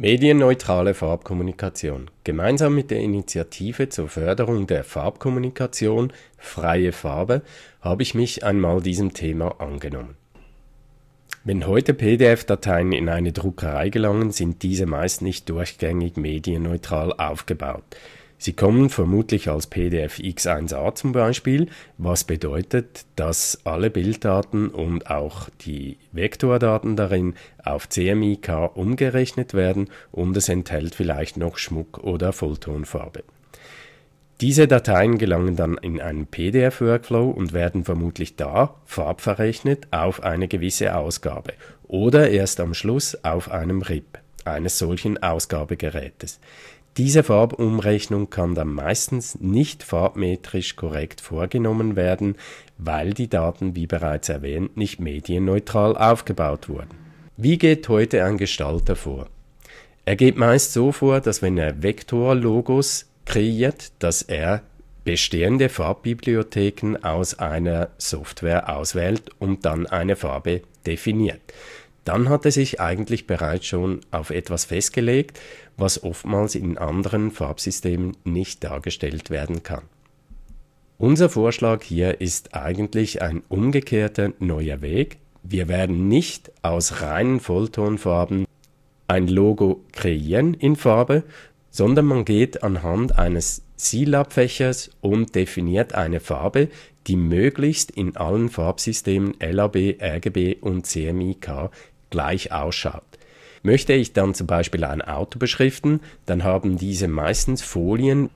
Medienneutrale Farbkommunikation. Gemeinsam mit der Initiative zur Förderung der Farbkommunikation Freie Farbe habe ich mich einmal diesem Thema angenommen. Wenn heute PDF-Dateien in eine Druckerei gelangen, sind diese meist nicht durchgängig medienneutral aufgebaut. Sie kommen vermutlich als PDF X1A zum Beispiel, was bedeutet, dass alle Bilddaten und auch die Vektordaten darin auf CMYK umgerechnet werden und es enthält vielleicht noch Schmuck oder Volltonfarbe. Diese Dateien gelangen dann in einen PDF-Workflow und werden vermutlich da farbverrechnet auf eine gewisse Ausgabe oder erst am Schluss auf einem RIP eines solchen Ausgabegerätes. Diese Farbumrechnung kann dann meistens nicht farbmetrisch korrekt vorgenommen werden, weil die Daten wie bereits erwähnt nicht medienneutral aufgebaut wurden. Wie geht heute ein Gestalter vor? Er geht meist so vor, dass wenn er Vektorlogos kreiert, dass er bestehende Farbbibliotheken aus einer Software auswählt und dann eine Farbe definiert dann hat er sich eigentlich bereits schon auf etwas festgelegt, was oftmals in anderen Farbsystemen nicht dargestellt werden kann. Unser Vorschlag hier ist eigentlich ein umgekehrter neuer Weg. Wir werden nicht aus reinen Volltonfarben ein Logo kreieren in Farbe, sondern man geht anhand eines Sie Fächers und definiert eine Farbe, die möglichst in allen Farbsystemen LAB, RGB und CMYK gleich ausschaut. Möchte ich dann zum Beispiel ein Auto beschriften, dann haben diese meistens Folien,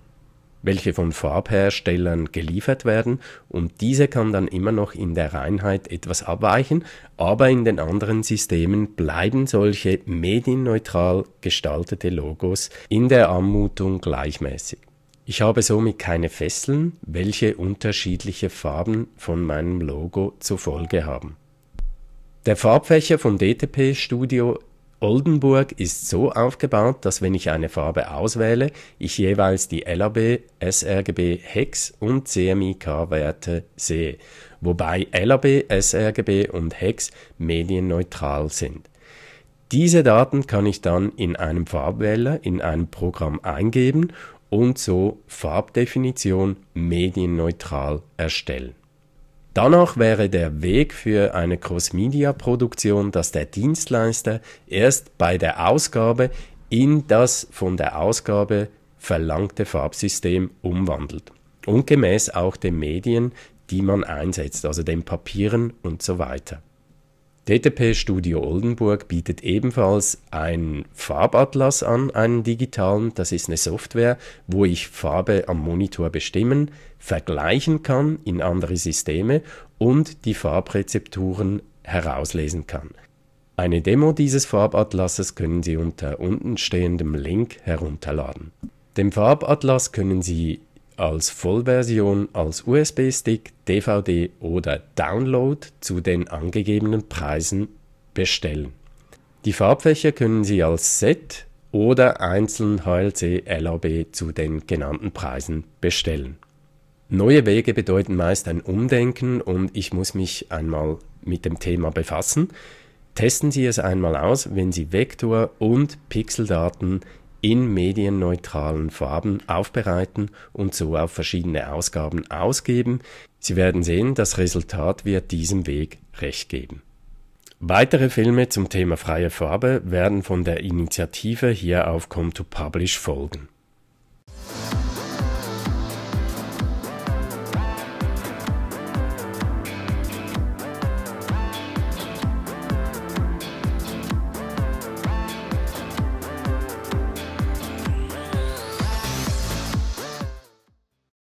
welche von Farbherstellern geliefert werden und diese kann dann immer noch in der Reinheit etwas abweichen, aber in den anderen Systemen bleiben solche medienneutral gestaltete Logos in der Anmutung gleichmäßig. Ich habe somit keine Fesseln, welche unterschiedliche Farben von meinem Logo zur Folge haben. Der Farbfächer von DTP Studio Oldenburg ist so aufgebaut, dass wenn ich eine Farbe auswähle, ich jeweils die LAB, sRGB, Hex und CMYK-Werte sehe, wobei LAB, sRGB und Hex medienneutral sind. Diese Daten kann ich dann in einem Farbwähler in einem Programm eingeben und so Farbdefinition medienneutral erstellen. Danach wäre der Weg für eine Cross-Media-Produktion, dass der Dienstleister erst bei der Ausgabe in das von der Ausgabe verlangte Farbsystem umwandelt und gemäß auch den Medien, die man einsetzt, also den Papieren und so weiter. DTP Studio Oldenburg bietet ebenfalls einen Farbatlas an, einen digitalen. Das ist eine Software, wo ich Farbe am Monitor bestimmen, vergleichen kann in andere Systeme und die Farbrezepturen herauslesen kann. Eine Demo dieses Farbatlasses können Sie unter unten stehendem Link herunterladen. Dem Farbatlas können Sie als Vollversion als USB-Stick, DVD oder Download zu den angegebenen Preisen bestellen. Die Farbfächer können Sie als Set oder einzeln HLC LAB zu den genannten Preisen bestellen. Neue Wege bedeuten meist ein Umdenken und ich muss mich einmal mit dem Thema befassen. Testen Sie es einmal aus, wenn Sie Vektor- und Pixeldaten in medienneutralen Farben aufbereiten und so auf verschiedene Ausgaben ausgeben. Sie werden sehen, das Resultat wird diesem Weg recht geben. Weitere Filme zum Thema freie Farbe werden von der Initiative hier auf Come to Publish folgen.